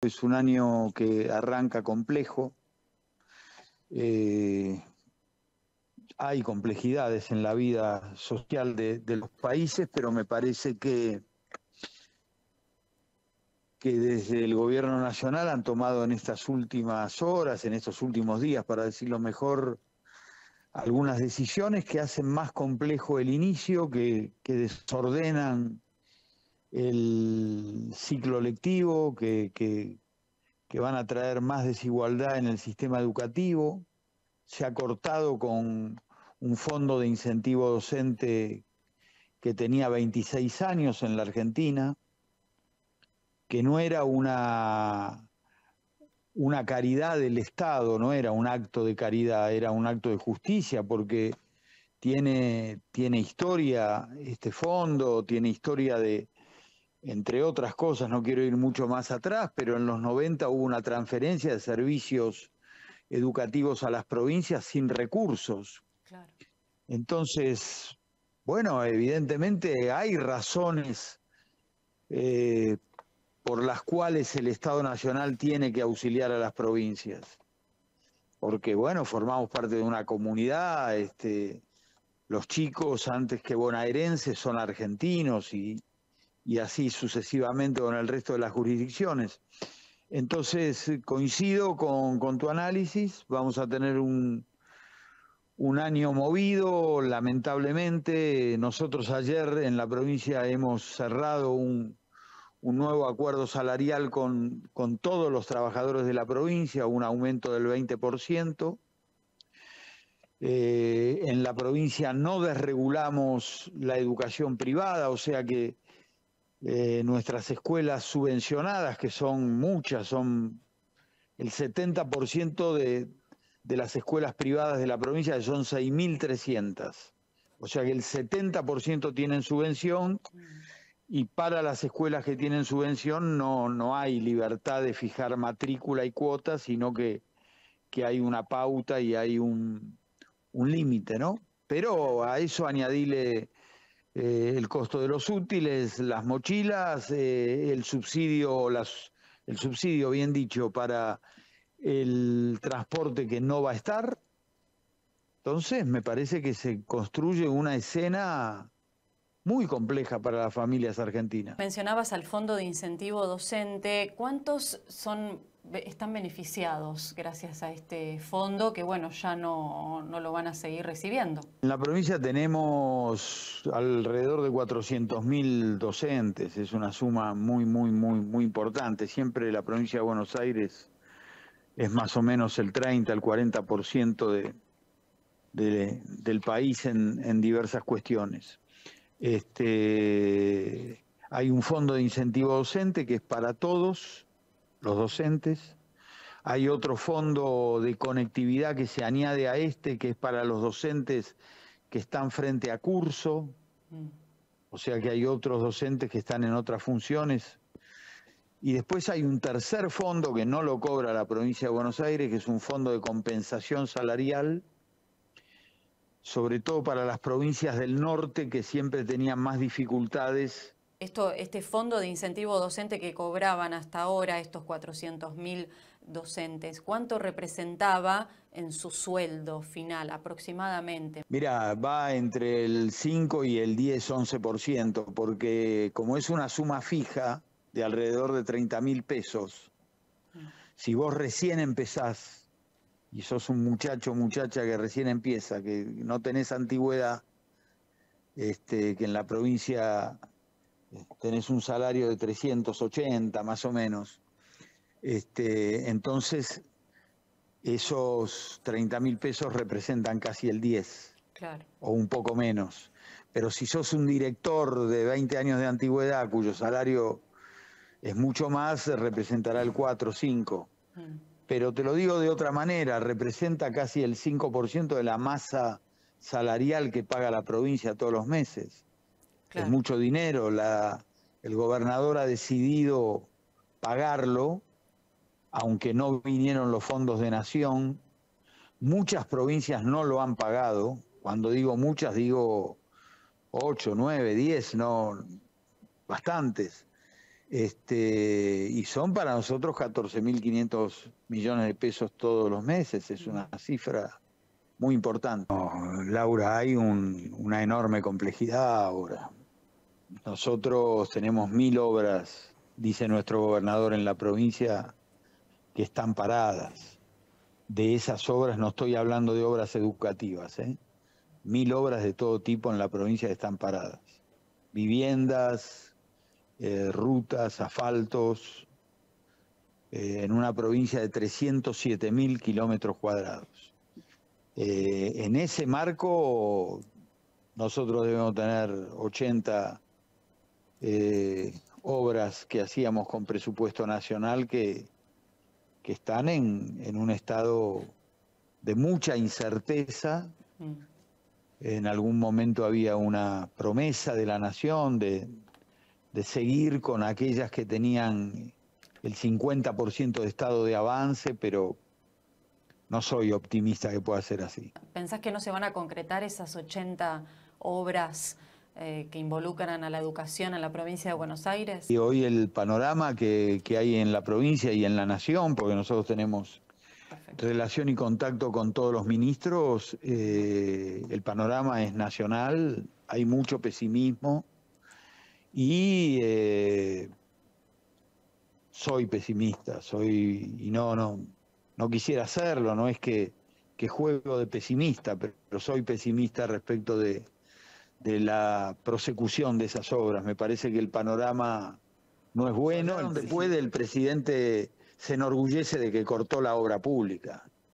Es un año que arranca complejo. Eh, hay complejidades en la vida social de, los países, pero me parece que, que desde el gobierno nacional han tomado en estas últimas horas, en estos últimos días, para decirlo mejor, algunas decisiones que hacen más complejo el inicio, que desordenan el ciclo lectivo, que, van a traer más desigualdad en el sistema educativo. Se ha cortado con un fondo de incentivo docente que tenía 26 años en la Argentina, que no era una, una caridad del Estado, no era un acto de caridad, era un acto de justicia, porque tiene, tiene historia este fondo, tiene historia de, entre otras cosas, no quiero ir mucho más atrás, pero en los 90 hubo una transferencia de servicios educativos a las provincias sin recursos. Entonces, bueno, evidentemente hay razones eh, por las cuales el Estado Nacional tiene que auxiliar a las provincias. Porque, bueno, formamos parte de una comunidad, este, los chicos antes que bonaerenses son argentinos y, y así sucesivamente con el resto de las jurisdicciones. Entonces, eh, coincido con, tu análisis, vamos a tener un, año movido, lamentablemente. Nosotros ayer en la provincia hemos cerrado un, nuevo acuerdo salarial con, todos los trabajadores de la provincia, un aumento del 20%. Eh, en la provincia no desregulamos la educación privada, o sea que eh, nuestras escuelas subvencionadas, que son muchas, son el 70% de, las escuelas privadas de la provincia, que son 6.300. O sea que el 70% tienen subvención y para las escuelas que tienen subvención no, no hay libertad de fijar matrícula y cuotas, sino que, que hay una pauta y hay un, un límite, ¿no? Pero a eso añadile eh, el costo de los útiles, las mochilas, eh, el subsidio, las, el subsidio, bien dicho, para el transporte que no va a estar. Entonces, me parece que se construye una escena muy compleja para las familias argentinas. Mencionabas al fondo de incentivo docente. ¿Cuántos son están beneficiados gracias a este fondo que, bueno, ya no, lo van a seguir recibiendo? En la provincia tenemos alrededor de 400.000 docentes, es una suma muy, muy, muy, muy importante. Siempre la provincia de Buenos Aires es más o menos el 30, al 40% de, del país en, diversas cuestiones. Este, hay un fondo de incentivo docente que es para todos, los docentes. Hay otro fondo de conectividad que se añade a este, que es para los docentes que están frente a curso, mm. o sea que hay otros docentes que están en otras funciones. Y después hay un tercer fondo que no lo cobra la provincia de Buenos Aires, que es un fondo de compensación salarial, sobre todo para las provincias del norte que siempre tenían más dificultades este fondo de incentivo docente que cobraban hasta ahora estos 400.000 docentes, ¿cuánto representaba en su sueldo final aproximadamente? Mira, va entre el 5 y el 10, 11%, porque como es una suma fija de alrededor de 30.000 pesos, si vos recién empezás y sos un muchacho o muchacha que recién empieza, que no tenés antigüedad, este, que en la provincia tenés un salario de 380 más o menos. Este, entonces, esos 30 mil pesos representan casi el 10 o un poco menos. Pero si sos un director de 20 años de antigüedad cuyo salario es mucho más, representará el 4 o 5. Pero te lo digo de otra manera, representa casi el 5% de la masa salarial que paga la provincia todos los meses es mucho dinero, el gobernador ha decidido pagarlo, aunque no vinieron los fondos de nación, muchas provincias no lo han pagado, cuando digo muchas digo 8, 9, 10, no, bastantes. Este, y son para nosotros 14.500 millones de pesos todos los meses, es una cifra muy importante. Laura, hay una enorme complejidad ahora. Nosotros tenemos mil obras, dice nuestro gobernador en la provincia, que están paradas. De esas obras, no estoy hablando de obras educativas, ¿eh? mil obras de todo tipo en la provincia que están paradas. Viviendas, eh, rutas, asfaltos, eh, en una provincia de 307 mil kilómetros cuadrados. en ese marco, nosotros debemos tener 80 eh, obras que hacíamos con presupuesto nacional que, que están en, un estado de mucha incerteza. Mm. En algún momento había una promesa de la nación de, de seguir con aquellas que tenían el 50% de estado de avance, pero no soy optimista que pueda ser así. ¿Pensás que no se van a concretar esas 80 obras eh, que involucran a la educación en la provincia de Buenos Aires? Y hoy el panorama que, hay en la provincia y en la nación, porque nosotros tenemos relación y contacto con todos los ministros, eh, el panorama es nacional, hay mucho pesimismo y eh, soy pesimista, soy y no, no, no quisiera hacerlo, no es que juego de pesimista, pero soy pesimista respecto de, de la prosecución de esas obras. Me parece que el panorama no es bueno. Después el presidente se enorgullece de que cortó la obra pública.